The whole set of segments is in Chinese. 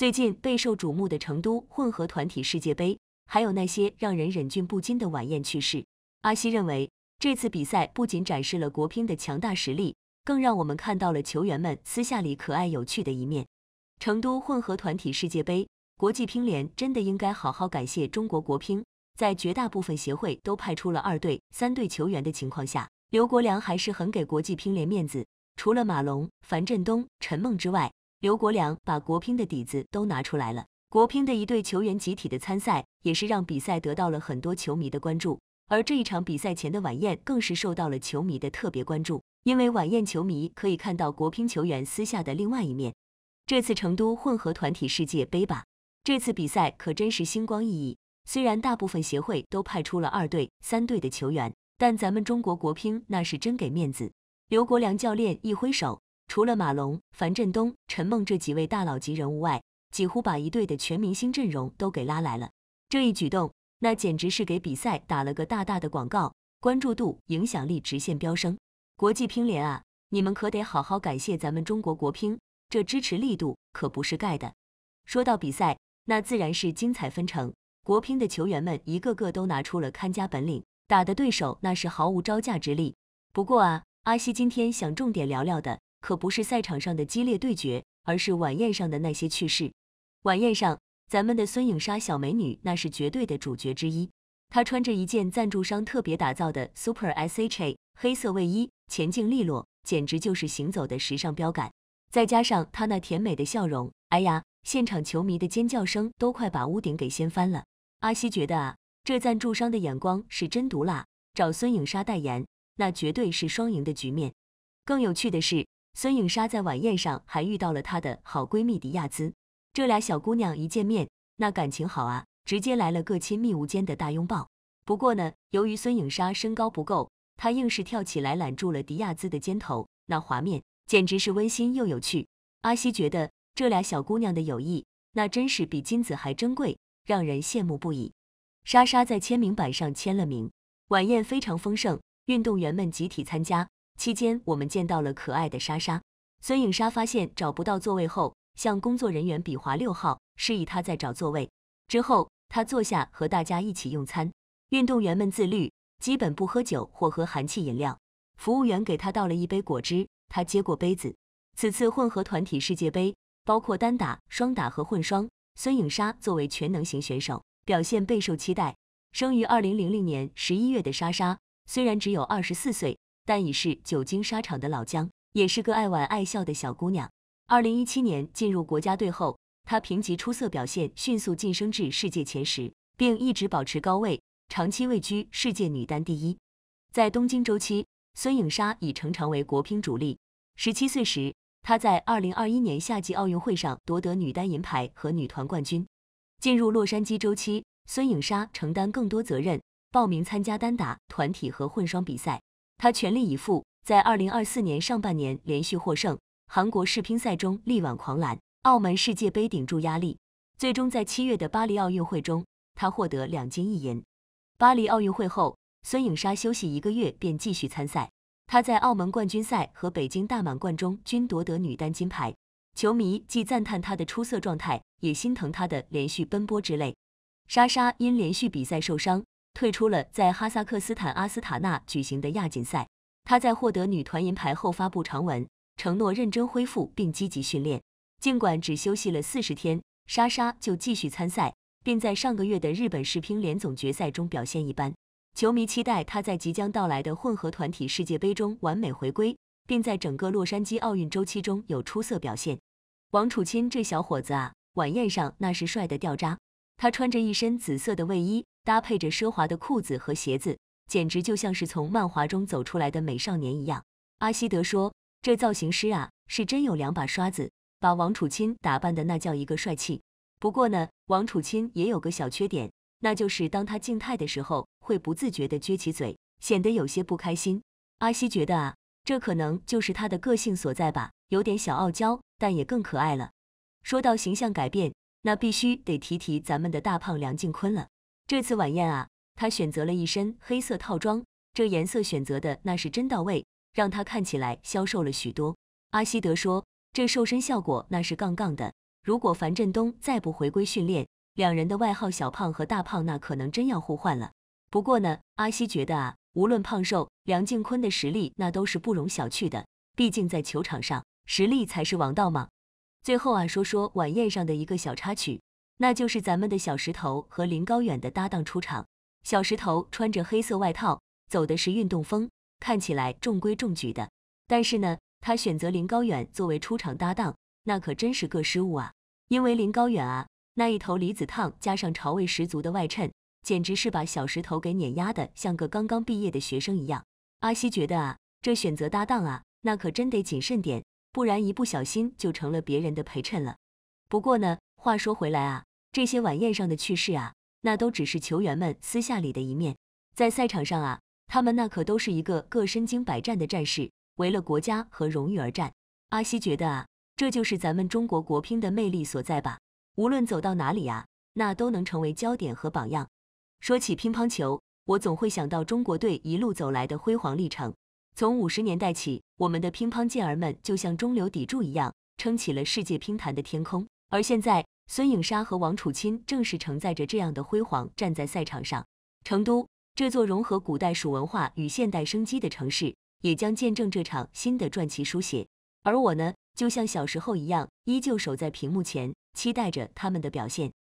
最近备受瞩目的成都混合团体世界杯，还有那些让人忍俊不禁的晚宴趣事。阿西认为，这次比赛不仅展示了国乒的强大实力，更让我们看到了球员们私下里可爱有趣的一面。成都混合团体世界杯，国际乒联真的应该好好感谢中国国乒，在绝大部分协会都派出了二队、三队球员的情况下，刘国梁还是很给国际乒联面子。除了马龙、樊振东、陈梦之外，刘国梁把国乒的底子都拿出来了，国乒的一队球员集体的参赛，也是让比赛得到了很多球迷的关注。而这一场比赛前的晚宴，更是受到了球迷的特别关注，因为晚宴球迷可以看到国乒球员私下的另外一面。这次成都混合团体世界杯吧，这次比赛可真是星光熠熠。虽然大部分协会都派出了二队、三队的球员，但咱们中国国乒那是真给面子。刘国梁教练一挥手。除了马龙、樊振东、陈梦这几位大佬级人物外，几乎把一队的全明星阵容都给拉来了。这一举动，那简直是给比赛打了个大大的广告，关注度、影响力直线飙升。国际乒联啊，你们可得好好感谢咱们中国国乒，这支持力度可不是盖的。说到比赛，那自然是精彩纷呈。国乒的球员们一个个都拿出了看家本领，打的对手那是毫无招架之力。不过啊，阿西今天想重点聊聊的。可不是赛场上的激烈对决，而是晚宴上的那些趣事。晚宴上，咱们的孙颖莎小美女那是绝对的主角之一。她穿着一件赞助商特别打造的 Super S H A 黑色卫衣，前颈利落，简直就是行走的时尚标杆。再加上她那甜美的笑容，哎呀，现场球迷的尖叫声都快把屋顶给掀翻了。阿西觉得啊，这赞助商的眼光是真毒辣，找孙颖莎代言，那绝对是双赢的局面。更有趣的是。孙颖莎在晚宴上还遇到了她的好闺蜜迪亚兹，这俩小姑娘一见面，那感情好啊，直接来了个亲密无间的大拥抱。不过呢，由于孙颖莎身高不够，她硬是跳起来揽住了迪亚兹的肩头，那画面简直是温馨又有趣。阿西觉得这俩小姑娘的友谊，那真是比金子还珍贵，让人羡慕不已。莎莎在签名板上签了名，晚宴非常丰盛，运动员们集体参加。期间，我们见到了可爱的莎莎，孙颖莎发现找不到座位后，向工作人员比划六号，示意他在找座位。之后，他坐下和大家一起用餐。运动员们自律，基本不喝酒或喝寒气饮料。服务员给他倒了一杯果汁，他接过杯子。此次混合团体世界杯包括单打、双打和混双，孙颖莎作为全能型选手，表现备受期待。生于二零零零年十一月的莎莎，虽然只有二十四岁。但已是久经沙场的老将，也是个爱玩爱笑的小姑娘。二零一七年进入国家队后，她凭借出色表现迅速晋升至世界前十，并一直保持高位，长期位居世界女单第一。在东京周期，孙颖莎已成长为国乒主力。十七岁时，她在二零二一年夏季奥运会上夺得女单银牌和女团冠军。进入洛杉矶周期，孙颖莎承担更多责任，报名参加单打、团体和混双比赛。他全力以赴，在2024年上半年连续获胜，韩国世乒赛中力挽狂澜，澳门世界杯顶住压力，最终在七月的巴黎奥运会中，他获得两金一银。巴黎奥运会后，孙颖莎休息一个月便继续参赛，她在澳门冠军赛和北京大满贯中均夺得女单金牌。球迷既赞叹她的出色状态，也心疼她的连续奔波之累。莎莎因连续比赛受伤。退出了在哈萨克斯坦阿斯塔纳举行的亚锦赛。他在获得女团银牌后发布长文，承诺认真恢复并积极训练。尽管只休息了四十天，莎莎就继续参赛，并在上个月的日本世乒联总决赛中表现一般。球迷期待他在即将到来的混合团体世界杯中完美回归，并在整个洛杉矶奥运周期中有出色表现。王楚钦这小伙子啊，晚宴上那是帅得掉渣。他穿着一身紫色的卫衣。搭配着奢华的裤子和鞋子，简直就像是从漫画中走出来的美少年一样。阿西德说：“这造型师啊，是真有两把刷子，把王楚钦打扮的那叫一个帅气。”不过呢，王楚钦也有个小缺点，那就是当他静态的时候，会不自觉的撅起嘴，显得有些不开心。阿西觉得啊，这可能就是他的个性所在吧，有点小傲娇，但也更可爱了。说到形象改变，那必须得提提咱们的大胖梁靖昆了。这次晚宴啊，他选择了一身黑色套装，这颜色选择的那是真到位，让他看起来消瘦了许多。阿西德说，这瘦身效果那是杠杠的。如果樊振东再不回归训练，两人的外号小胖和大胖那可能真要互换了。不过呢，阿西觉得啊，无论胖瘦，梁靖昆的实力那都是不容小觑的，毕竟在球场上，实力才是王道嘛。最后啊，说说晚宴上的一个小插曲。那就是咱们的小石头和林高远的搭档出场。小石头穿着黑色外套，走的是运动风，看起来中规中矩的。但是呢，他选择林高远作为出场搭档，那可真是个失误啊！因为林高远啊，那一头离子烫加上潮味十足的外衬，简直是把小石头给碾压的像个刚刚毕业的学生一样。阿西觉得啊，这选择搭档啊，那可真得谨慎点，不然一不小心就成了别人的陪衬了。不过呢，话说回来啊。这些晚宴上的趣事啊，那都只是球员们私下里的一面，在赛场上啊，他们那可都是一个个身经百战的战士，为了国家和荣誉而战。阿西觉得啊，这就是咱们中国国乒的魅力所在吧？无论走到哪里啊，那都能成为焦点和榜样。说起乒乓球，我总会想到中国队一路走来的辉煌历程。从五十年代起，我们的乒乓健儿们就像中流砥柱一样，撑起了世界乒坛的天空。而现在，孙颖莎和王楚钦正是承载着这样的辉煌站在赛场上，成都这座融合古代蜀文化与现代生机的城市，也将见证这场新的传奇书写。而我呢，就像小时候一样，依旧守在屏幕前，期待着他们的表现。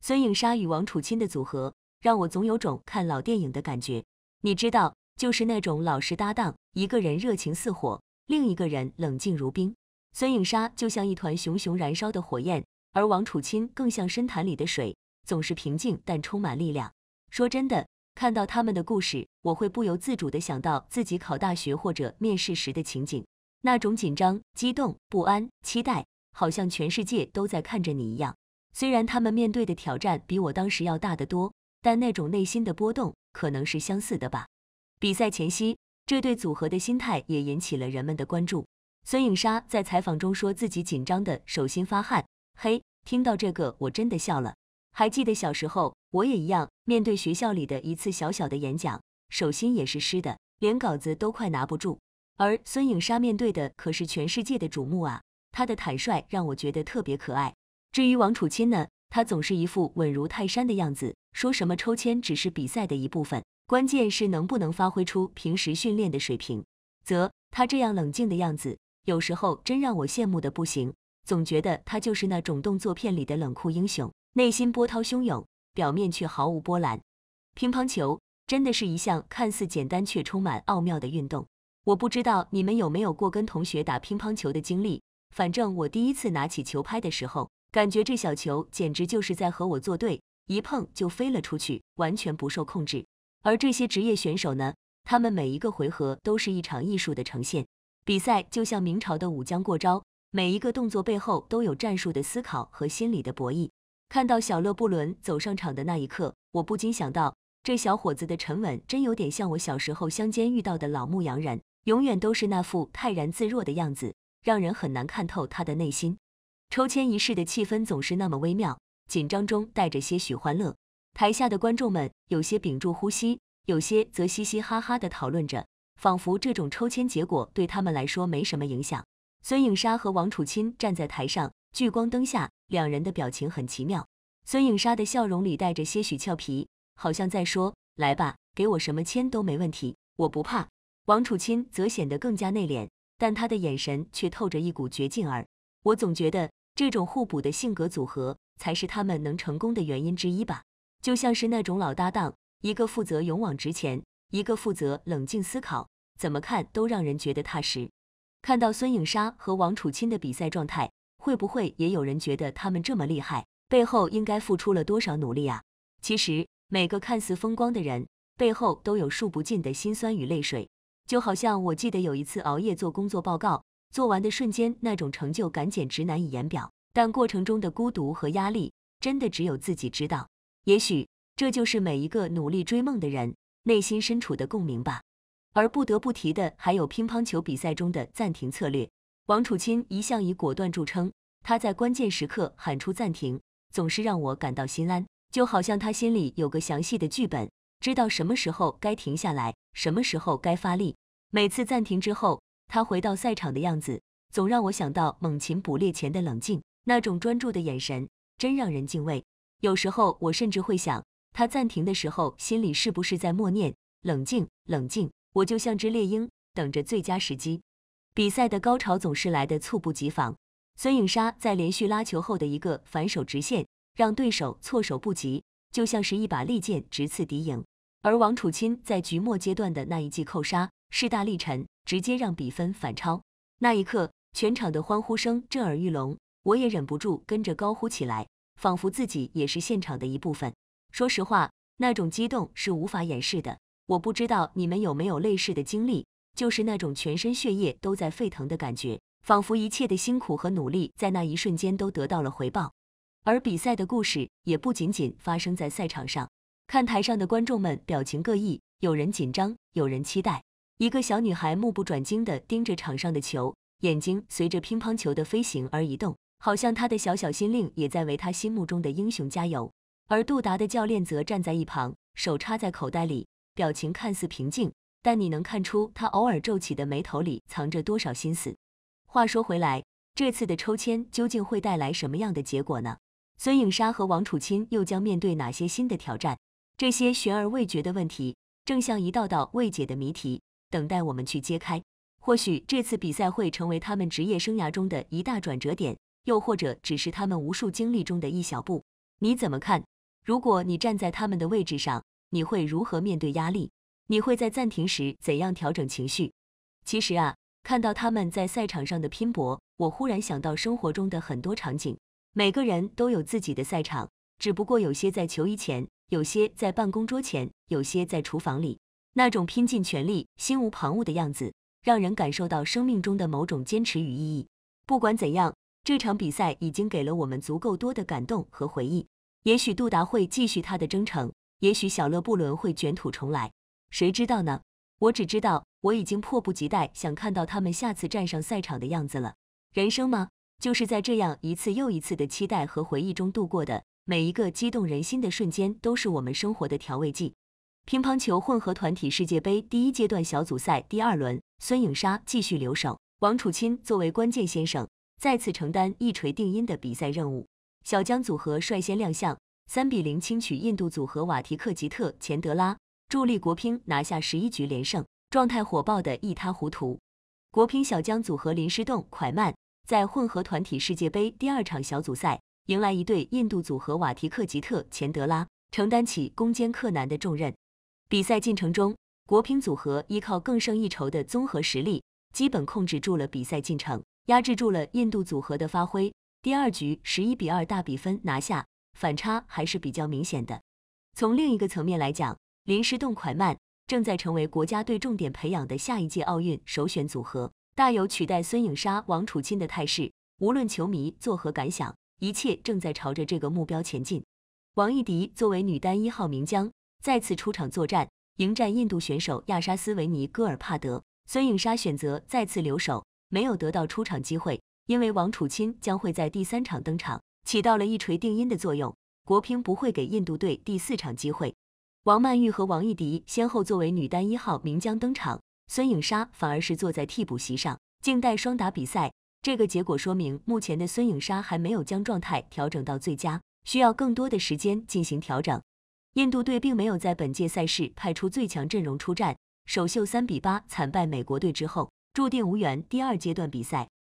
孙颖莎与王楚钦的组合让我总有种看老电影的感觉，你知道，就是那种老实搭档，一个人热情似火，另一个人冷静如冰。孙颖莎就像一团熊熊燃烧的火焰。而王楚钦更像深潭里的水，总是平静但充满力量。说真的，看到他们的故事，我会不由自主地想到自己考大学或者面试时的情景，那种紧张、激动、不安、期待，好像全世界都在看着你一样。虽然他们面对的挑战比我当时要大得多，但那种内心的波动可能是相似的吧。比赛前夕，这对组合的心态也引起了人们的关注。孙颖莎在采访中说自己紧张得手心发汗。嘿，听到这个我真的笑了。还记得小时候，我也一样，面对学校里的一次小小的演讲，手心也是湿的，连稿子都快拿不住。而孙颖莎面对的可是全世界的瞩目啊，她的坦率让我觉得特别可爱。至于王楚钦呢，他总是一副稳如泰山的样子，说什么抽签只是比赛的一部分，关键是能不能发挥出平时训练的水平。啧，他这样冷静的样子，有时候真让我羡慕的不行。总觉得他就是那种动作片里的冷酷英雄，内心波涛汹涌，表面却毫无波澜。乒乓球真的是一项看似简单却充满奥妙的运动。我不知道你们有没有过跟同学打乒乓球的经历，反正我第一次拿起球拍的时候，感觉这小球简直就是在和我作对，一碰就飞了出去，完全不受控制。而这些职业选手呢，他们每一个回合都是一场艺术的呈现，比赛就像明朝的武将过招。每一个动作背后都有战术的思考和心理的博弈。看到小勒布伦走上场的那一刻，我不禁想到，这小伙子的沉稳真有点像我小时候乡间遇到的老牧羊人，永远都是那副泰然自若的样子，让人很难看透他的内心。抽签仪式的气氛总是那么微妙，紧张中带着些许欢乐。台下的观众们有些屏住呼吸，有些则嘻嘻哈哈的讨论着，仿佛这种抽签结果对他们来说没什么影响。孙颖莎和王楚钦站在台上，聚光灯下，两人的表情很奇妙。孙颖莎的笑容里带着些许俏皮，好像在说：“来吧，给我什么签都没问题，我不怕。”王楚钦则显得更加内敛，但他的眼神却透着一股绝劲儿。我总觉得这种互补的性格组合才是他们能成功的原因之一吧，就像是那种老搭档，一个负责勇往直前，一个负责冷静思考，怎么看都让人觉得踏实。看到孙颖莎和王楚钦的比赛状态，会不会也有人觉得他们这么厉害，背后应该付出了多少努力啊？其实每个看似风光的人，背后都有数不尽的辛酸与泪水。就好像我记得有一次熬夜做工作报告，做完的瞬间，那种成就感简直难以言表，但过程中的孤独和压力，真的只有自己知道。也许这就是每一个努力追梦的人内心深处的共鸣吧。而不得不提的还有乒乓球比赛中的暂停策略。王楚钦一向以果断著称，他在关键时刻喊出暂停，总是让我感到心安。就好像他心里有个详细的剧本，知道什么时候该停下来，什么时候该发力。每次暂停之后，他回到赛场的样子，总让我想到猛禽捕猎前的冷静，那种专注的眼神真让人敬畏。有时候我甚至会想，他暂停的时候心里是不是在默念“冷静，冷静”。我就像只猎鹰，等着最佳时机。比赛的高潮总是来得猝不及防。孙颖莎在连续拉球后的一个反手直线，让对手措手不及，就像是一把利剑直刺敌营。而王楚钦在局末阶段的那一记扣杀势大力沉，直接让比分反超。那一刻，全场的欢呼声震耳欲聋，我也忍不住跟着高呼起来，仿佛自己也是现场的一部分。说实话，那种激动是无法掩饰的。我不知道你们有没有类似的经历，就是那种全身血液都在沸腾的感觉，仿佛一切的辛苦和努力在那一瞬间都得到了回报。而比赛的故事也不仅仅发生在赛场上，看台上的观众们表情各异，有人紧张，有人期待。一个小女孩目不转睛地盯着场上的球，眼睛随着乒乓球的飞行而移动，好像她的小小心灵也在为她心目中的英雄加油。而杜达的教练则站在一旁，手插在口袋里。表情看似平静，但你能看出他偶尔皱起的眉头里藏着多少心思。话说回来，这次的抽签究竟会带来什么样的结果呢？孙颖莎和王楚钦又将面对哪些新的挑战？这些悬而未决的问题，正像一道道未解的谜题，等待我们去揭开。或许这次比赛会成为他们职业生涯中的一大转折点，又或者只是他们无数经历中的一小步。你怎么看？如果你站在他们的位置上。你会如何面对压力？你会在暂停时怎样调整情绪？其实啊，看到他们在赛场上的拼搏，我忽然想到生活中的很多场景。每个人都有自己的赛场，只不过有些在球衣前，有些在办公桌前，有些在厨房里。那种拼尽全力、心无旁骛的样子，让人感受到生命中的某种坚持与意义。不管怎样，这场比赛已经给了我们足够多的感动和回忆。也许杜达会继续他的征程。也许小乐布伦会卷土重来，谁知道呢？我只知道，我已经迫不及待想看到他们下次站上赛场的样子了。人生吗，就是在这样一次又一次的期待和回忆中度过的。每一个激动人心的瞬间，都是我们生活的调味剂。乒乓球混合团体世界杯第一阶段小组赛第二轮，孙颖莎继续留守，王楚钦作为关键先生，再次承担一锤定音的比赛任务。小江组合率先亮相。三比零轻取印度组合瓦提克吉特·钱德拉，助力国乒拿下十一局连胜，状态火爆的一塌糊涂。国乒小将组合林诗栋、蒯曼在混合团体世界杯第二场小组赛迎来一对印度组合瓦提克吉特·钱德拉，承担起攻坚克难的重任。比赛进程中，国乒组合依靠更胜一筹的综合实力，基本控制住了比赛进程，压制住了印度组合的发挥。第二局十一比二大比分拿下。反差还是比较明显的。从另一个层面来讲，林诗栋蒯曼正在成为国家队重点培养的下一届奥运首选组合，大有取代孙颖莎王楚钦的态势。无论球迷作何感想，一切正在朝着这个目标前进。王艺迪作为女单一号，名将，再次出场作战，迎战印度选手亚沙斯维尼戈尔帕德。孙颖莎选择再次留守，没有得到出场机会，因为王楚钦将会在第三场登场。起到了一锤定音的作用，国乒不会给印度队第四场机会。王曼玉和王艺迪先后作为女单一号名将登场，孙颖莎反而是坐在替补席上静待双打比赛。这个结果说明，目前的孙颖莎还没有将状态调整到最佳，需要更多的时间进行调整。印度队并没有在本届赛事派出最强阵容出战，首秀三比八惨败美国队之后，注定无缘第二阶段比赛。